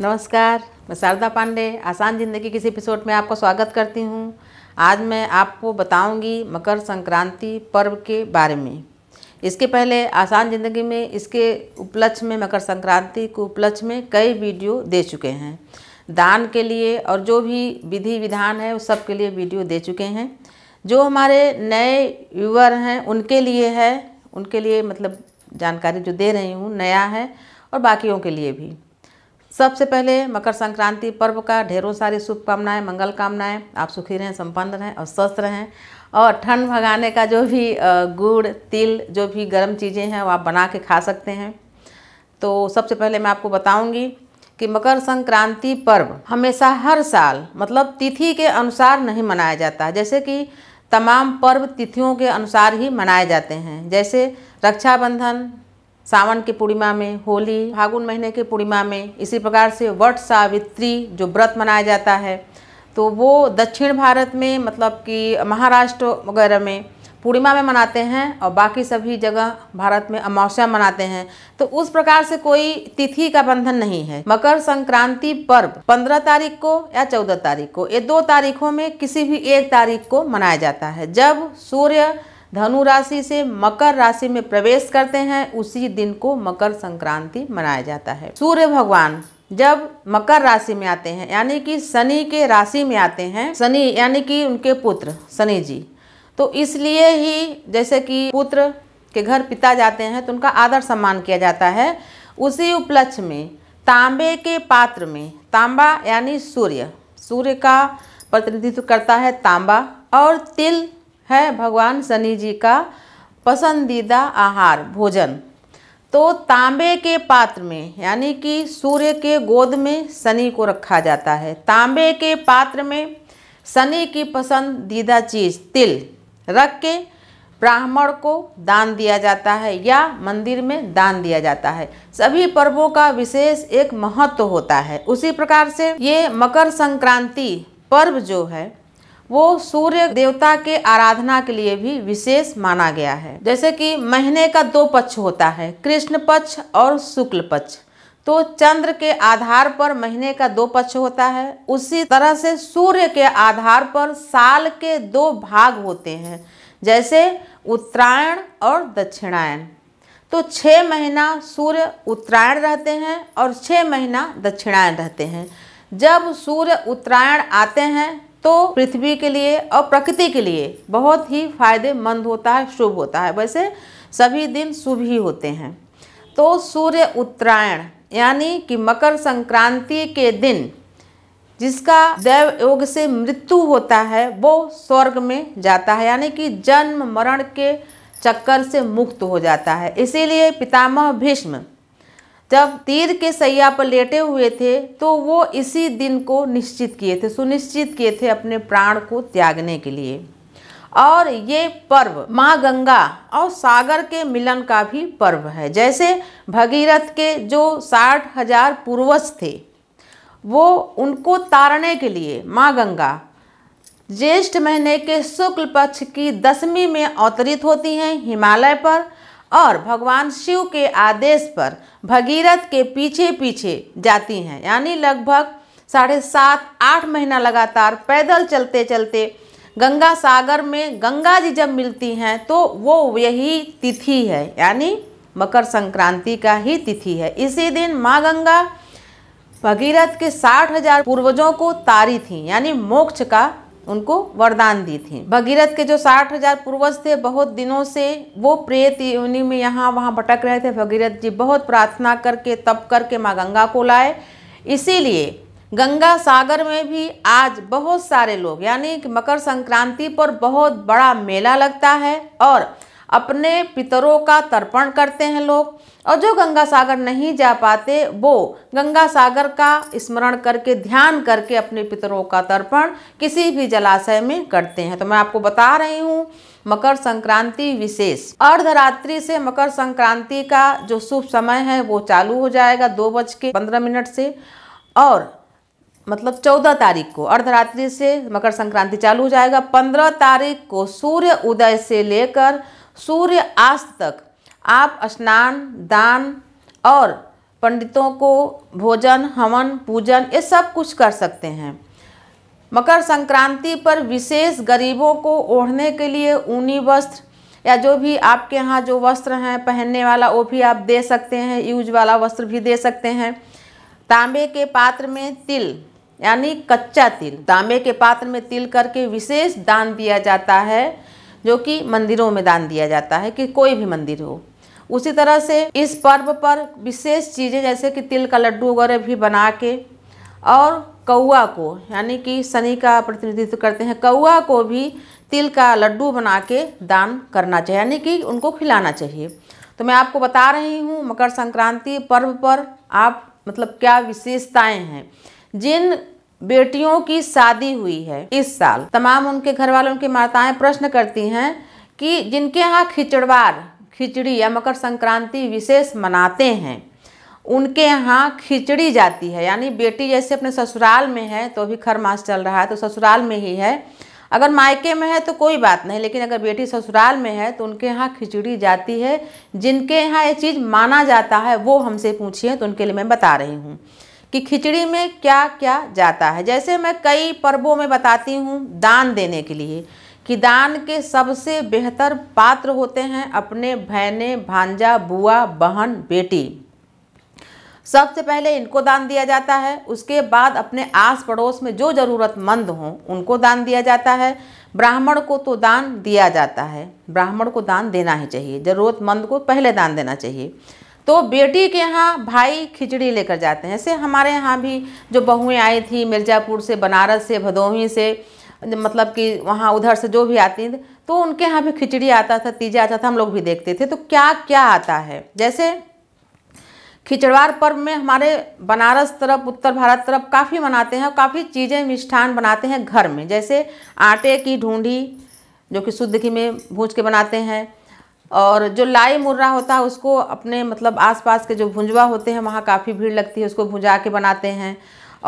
नमस्कार मैं शारदा पांडे आसान ज़िंदगी किसी एपिसोड में आपका स्वागत करती हूँ आज मैं आपको बताऊंगी मकर संक्रांति पर्व के बारे में इसके पहले आसान ज़िंदगी में इसके उपलक्ष्य में मकर संक्रांति के उपलक्ष्य में कई वीडियो दे चुके हैं दान के लिए और जो भी विधि विधान है उस सब के लिए वीडियो दे चुके हैं जो हमारे नए व्यूअर हैं उनके लिए है उनके लिए मतलब जानकारी जो दे रही हूँ नया है और बाकियों के लिए भी सबसे पहले मकर संक्रांति पर्व का ढेरों सारी शुभकामनाएँ मंगल कामनाएँ आप सुखी रहें संपन्न रहें और स्वस्थ रहें और ठंड भगाने का जो भी गुड़ तिल जो भी गर्म चीज़ें हैं वो आप बना के खा सकते हैं तो सबसे पहले मैं आपको बताऊंगी कि मकर संक्रांति पर्व हमेशा हर साल मतलब तिथि के अनुसार नहीं मनाया जाता जैसे कि तमाम पर्व तिथियों के अनुसार ही मनाए जाते हैं जैसे रक्षाबंधन सावन की पूर्णिमा में होली फागुन महीने की पूर्णिमा में इसी प्रकार से वट सावित्री जो व्रत मनाया जाता है तो वो दक्षिण भारत में मतलब कि महाराष्ट्र वगैरह में पूर्णिमा में मनाते हैं और बाकी सभी जगह भारत में अमावस्या मनाते हैं तो उस प्रकार से कोई तिथि का बंधन नहीं है मकर संक्रांति पर्व 15 तारीख को या 14 तारीख को ये दो तारीखों में किसी भी एक तारीख को मनाया जाता है जब सूर्य धनु राशि से मकर राशि में प्रवेश करते हैं उसी दिन को मकर संक्रांति मनाया जाता है सूर्य भगवान जब मकर राशि में आते हैं यानी कि शनि के राशि में आते हैं शनि यानी कि उनके पुत्र शनि जी तो इसलिए ही जैसे कि पुत्र के घर पिता जाते हैं तो उनका आदर सम्मान किया जाता है उसी उपलक्ष्य में तांबे के पात्र में तांबा यानी सूर्य सूर्य का प्रतिनिधित्व करता है तांबा और तिल है भगवान शनि जी का पसंदीदा आहार भोजन तो तांबे के पात्र में यानी कि सूर्य के गोद में शनि को रखा जाता है तांबे के पात्र में शनि की पसंदीदा चीज़ तिल रख के ब्राह्मण को दान दिया जाता है या मंदिर में दान दिया जाता है सभी पर्वों का विशेष एक महत्व होता है उसी प्रकार से ये मकर संक्रांति पर्व जो है वो सूर्य देवता के आराधना के लिए भी विशेष माना गया है जैसे कि महीने का दो पक्ष होता है कृष्ण पक्ष और शुक्ल पक्ष तो चंद्र के आधार पर महीने का दो पक्ष होता है उसी तरह से सूर्य के आधार पर साल के दो भाग होते हैं जैसे उत्तरायण और दक्षिणायन तो छः महीना सूर्य उत्तरायण रहते हैं और छः महीना दक्षिणायन रहते हैं जब सूर्य उत्तरायण आते हैं तो पृथ्वी के लिए और प्रकृति के लिए बहुत ही फायदेमंद होता है शुभ होता है वैसे सभी दिन शुभ ही होते हैं तो सूर्य उत्तरायण यानी कि मकर संक्रांति के दिन जिसका देव योग से मृत्यु होता है वो स्वर्ग में जाता है यानी कि जन्म मरण के चक्कर से मुक्त हो जाता है इसीलिए पितामह भीष्म जब तीर के सैया पर लेटे हुए थे तो वो इसी दिन को निश्चित किए थे सुनिश्चित किए थे अपने प्राण को त्यागने के लिए और ये पर्व माँ गंगा और सागर के मिलन का भी पर्व है जैसे भगीरथ के जो साठ हजार पूर्वज थे वो उनको तारने के लिए माँ गंगा ज्येष्ठ महीने के शुक्ल पक्ष की दसवीं में अवतरित होती हैं हिमालय पर और भगवान शिव के आदेश पर भगीरथ के पीछे पीछे जाती हैं यानी लगभग साढ़े सात आठ महीना लगातार पैदल चलते चलते गंगा सागर में गंगा जी जब मिलती हैं तो वो यही तिथि है यानी मकर संक्रांति का ही तिथि है इसी दिन माँ गंगा भगीरथ के साठ हजार पूर्वजों को तारी थी यानी मोक्ष का उनको वरदान दी थी भगीरथ के जो साठ हजार पूर्वज थे बहुत दिनों से वो प्रेत योनि में यहाँ वहाँ भटक रहे थे भगीरथ जी बहुत प्रार्थना करके तप करके माँ गंगा को लाए इसीलिए गंगा सागर में भी आज बहुत सारे लोग यानी कि मकर संक्रांति पर बहुत बड़ा मेला लगता है और अपने पितरों का तर्पण करते हैं लोग और जो गंगा सागर नहीं जा पाते वो गंगा सागर का स्मरण करके ध्यान करके अपने पितरों का तर्पण किसी भी जलाशय में करते हैं तो मैं आपको बता रही हूँ मकर संक्रांति विशेष अर्धरात्रि से मकर संक्रांति का जो शुभ समय है वो चालू हो जाएगा दो बज के पंद्रह मिनट से और मतलब चौदह तारीख को अर्धरात्रि से मकर संक्रांति चालू हो जाएगा पंद्रह तारीख को सूर्य उदय से लेकर सूर्य अस्त तक आप स्नान दान और पंडितों को भोजन हवन पूजन ये सब कुछ कर सकते हैं मकर संक्रांति पर विशेष गरीबों को ओढ़ने के लिए ऊनी वस्त्र या जो भी आपके यहाँ जो वस्त्र हैं पहनने वाला वो भी आप दे सकते हैं यूज वाला वस्त्र भी दे सकते हैं तांबे के पात्र में तिल यानी कच्चा तिल तांबे के पात्र में तिल करके विशेष दान दिया जाता है जो कि मंदिरों में दान दिया जाता है कि कोई भी मंदिर हो उसी तरह से इस पर्व पर विशेष चीज़ें जैसे कि तिल का लड्डू वगैरह भी बना के और कौआ को यानी कि शनि का प्रतिनिधित्व करते हैं कौआ को भी तिल का लड्डू बना के दान करना चाहिए यानी कि उनको खिलाना चाहिए तो मैं आपको बता रही हूँ मकर संक्रांति पर्व पर आप मतलब क्या विशेषताएँ हैं जिन बेटियों की शादी हुई है इस साल तमाम उनके घर वाले उनकी माताएं प्रश्न करती हैं कि जिनके यहाँ खिचड़वार खिचड़ी या मकर संक्रांति विशेष मनाते हैं उनके यहाँ खिचड़ी जाती है यानी बेटी जैसे अपने ससुराल में है तो अभी मास चल रहा है तो ससुराल में ही है अगर मायके में है तो कोई बात नहीं लेकिन अगर बेटी ससुराल में है तो उनके यहाँ खिचड़ी जाती है जिनके यहाँ ये चीज़ माना जाता है वो हमसे पूछिए तो उनके लिए मैं बता रही हूँ कि खिचड़ी में क्या क्या जाता है जैसे मैं कई पर्वों में बताती हूँ दान देने के लिए कि दान के सबसे बेहतर पात्र होते हैं अपने बहने भांजा बुआ बहन बेटी सबसे पहले इनको दान दिया जाता है उसके बाद अपने आस पड़ोस में जो ज़रूरतमंद हों उनको दान दिया जाता है ब्राह्मण को तो दान दिया जाता है ब्राह्मण को दान देना ही चाहिए ज़रूरतमंद को पहले दान देना चाहिए तो बेटी के यहाँ भाई खिचड़ी लेकर जाते हैं ऐसे हमारे यहाँ भी जो बहुएँ आई थी मिर्ज़ापुर से बनारस से भदोही से मतलब कि वहाँ उधर से जो भी आती थी तो उनके यहाँ भी खिचड़ी आता था तीजा आता था हम लोग भी देखते थे तो क्या क्या आता है जैसे खिचड़वार पर्व में हमारे बनारस तरफ उत्तर भारत तरफ काफ़ी मनाते हैं और काफ़ी चीज़ें मिष्ठान बनाते हैं घर में जैसे आटे की ढूंढी जो कि शुद्ध घी में भूज के बनाते हैं और जो लाई मुर्रा होता है उसको अपने मतलब आसपास के जो भुंजवा होते हैं वहाँ काफ़ी भीड़ लगती है उसको भुंजा के बनाते हैं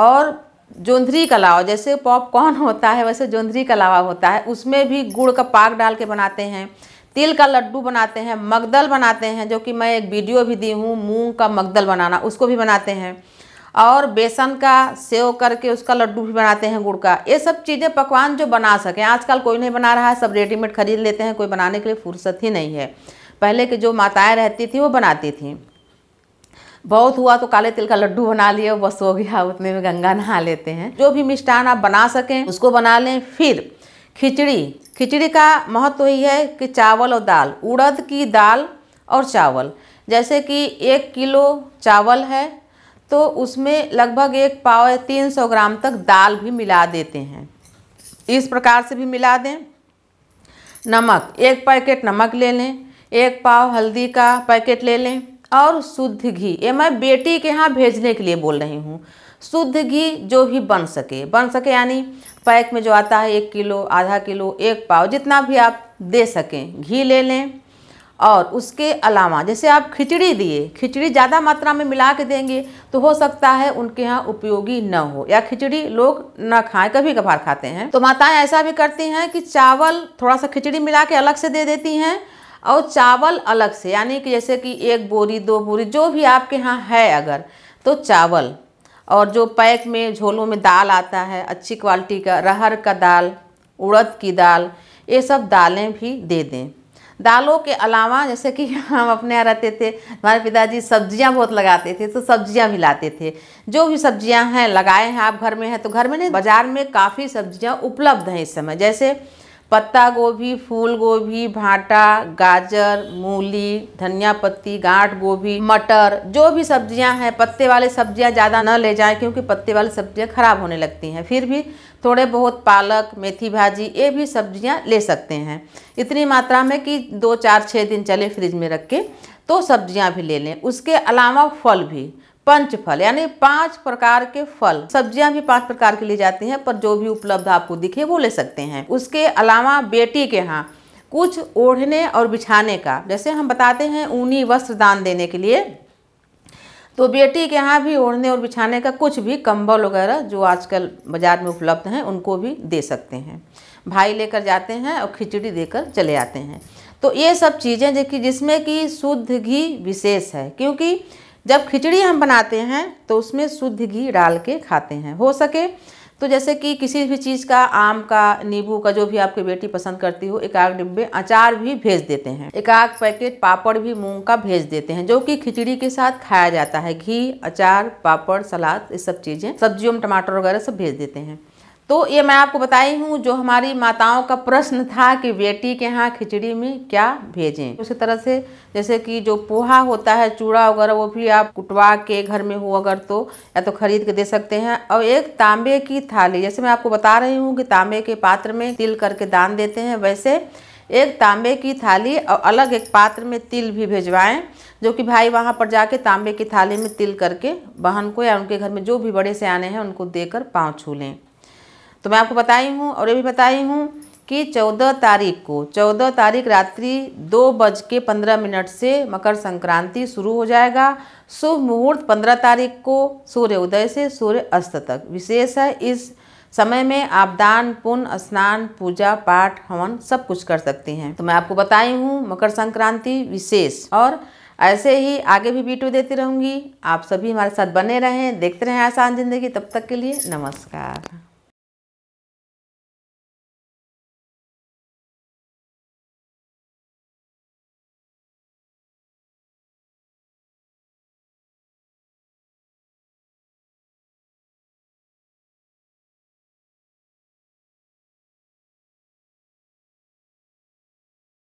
और जोंधरी कलावा जैसे पॉपकॉर्न होता है वैसे जोंधरी कलावा होता है उसमें भी गुड़ का पाक डाल के बनाते हैं तिल का लड्डू बनाते हैं मगदल बनाते हैं जो कि मैं एक वीडियो भी दी हूँ मूँग का मगदल बनाना उसको भी बनाते हैं और बेसन का सेव करके उसका लड्डू भी बनाते हैं गुड़ का ये सब चीज़ें पकवान जो बना सकें आजकल कोई नहीं बना रहा है सब रेडीमेड खरीद लेते हैं कोई बनाने के लिए फुर्सत ही नहीं है पहले के जो माताएं रहती थी वो बनाती थी बहुत हुआ तो काले तिल का लड्डू बना लिए बस हो गया उतने में गंगा नहा लेते हैं जो भी मिष्ठान आप बना सकें उसको बना लें फिर खिचड़ी खिचड़ी का महत्व यही है कि चावल और दाल उड़द की दाल और चावल जैसे कि एक किलो चावल है तो उसमें लगभग एक पाव तीन सौ ग्राम तक दाल भी मिला देते हैं इस प्रकार से भी मिला दें नमक एक पैकेट नमक ले लें एक पाव हल्दी का पैकेट ले लें और शुद्ध घी ये मैं बेटी के यहाँ भेजने के लिए बोल रही हूँ शुद्ध घी जो भी बन सके बन सके यानी पैक में जो आता है एक किलो आधा किलो एक पाव जितना भी आप दे सकें घी ले लें और उसके अलावा जैसे आप खिचड़ी दिए खिचड़ी ज़्यादा मात्रा में मिला के देंगे तो हो सकता है उनके यहाँ उपयोगी न हो या खिचड़ी लोग न खाएं कभी कभार खाते हैं तो माताएं ऐसा भी करती हैं कि चावल थोड़ा सा खिचड़ी मिला के अलग से दे देती हैं और चावल अलग से यानी कि जैसे कि एक बोरी दो बोरी जो भी आपके यहाँ है अगर तो चावल और जो पैक में झोलों में दाल आता है अच्छी क्वालिटी का रहर का दाल उड़द की दाल ये सब दालें भी दे दें दालों के अलावा जैसे कि हम अपने यहाँ रहते थे हमारे पिताजी सब्जियाँ बहुत लगाते थे तो सब्जियाँ भी लाते थे जो भी सब्जियाँ हैं लगाए हैं आप घर में हैं तो घर में नहीं बाज़ार में काफ़ी सब्जियाँ उपलब्ध हैं इस समय जैसे पत्ता गोभी फूल गोभी भाटा गाजर मूली धनिया पत्ती गांठ गोभी मटर जो भी सब्जियां हैं पत्ते वाले सब्जियां ज़्यादा न ले जाएं क्योंकि पत्ते वाली सब्जियां खराब होने लगती हैं फिर भी थोड़े बहुत पालक मेथी भाजी ये भी सब्जियां ले सकते हैं इतनी मात्रा में कि दो चार छः दिन चले फ्रिज में रख के तो सब्जियां भी ले लें उसके अलावा फल भी पंच फल यानी पांच प्रकार के फल सब्जियां भी पांच प्रकार के लिए जाती हैं पर जो भी उपलब्ध आपको दिखे वो ले सकते हैं उसके अलावा बेटी के यहाँ कुछ ओढ़ने और बिछाने का जैसे हम बताते हैं ऊनी वस्त्र दान देने के लिए तो बेटी के यहाँ भी ओढ़ने और बिछाने का कुछ भी कंबल वगैरह जो आजकल बाज़ार में उपलब्ध हैं उनको भी दे सकते हैं भाई लेकर जाते हैं और खिचड़ी देकर चले आते हैं तो ये सब चीज़ें जबकि जिसमें कि शुद्ध घी विशेष है क्योंकि जब खिचड़ी हम बनाते हैं तो उसमें शुद्ध घी डाल के खाते हैं हो सके तो जैसे कि किसी भी चीज़ का आम का नींबू का जो भी आपकी बेटी पसंद करती हो एक आग डिब्बे अचार भी भेज देते हैं एक आग पैकेट पापड़ भी मूंग का भेज देते हैं जो कि खिचड़ी के साथ खाया जाता है घी अचार पापड़ सलाद ये सब चीज़ें सब्जियों में टमाटर वगैरह सब भेज देते हैं तो ये मैं आपको बताई हूँ जो हमारी माताओं का प्रश्न था कि बेटी के यहाँ खिचड़ी में क्या भेजें उसी तरह से जैसे कि जो पोहा होता है चूड़ा वगैरह वो भी आप कुटवा के घर में हो अगर तो या तो खरीद के दे सकते हैं और एक तांबे की थाली जैसे मैं आपको बता रही हूँ कि तांबे के पात्र में तिल करके दान देते हैं वैसे एक तांबे की थाली और अलग एक पात्र में तिल भी भिजवाएँ जो कि भाई वहाँ पर जाके तांबे की थाली में तिल करके बहन को या उनके घर में जो भी बड़े से आने हैं उनको देकर पाँव छू लें तो मैं आपको बताई हूँ और ये भी बताई हूँ कि चौदह तारीख को चौदह तारीख रात्रि दो बज के पंद्रह मिनट से मकर संक्रांति शुरू हो जाएगा शुभ मुहूर्त पंद्रह तारीख को सूर्य उदय से सूर्य अस्त तक विशेष है इस समय में आप दान पुण्य स्नान पूजा पाठ हवन सब कुछ कर सकते हैं तो मैं आपको बताई हूँ मकर संक्रांति विशेष और ऐसे ही आगे भी वीडियो देती रहूँगी आप सभी हमारे साथ बने रहें देखते रहें आसान ज़िंदगी तब तक के लिए नमस्कार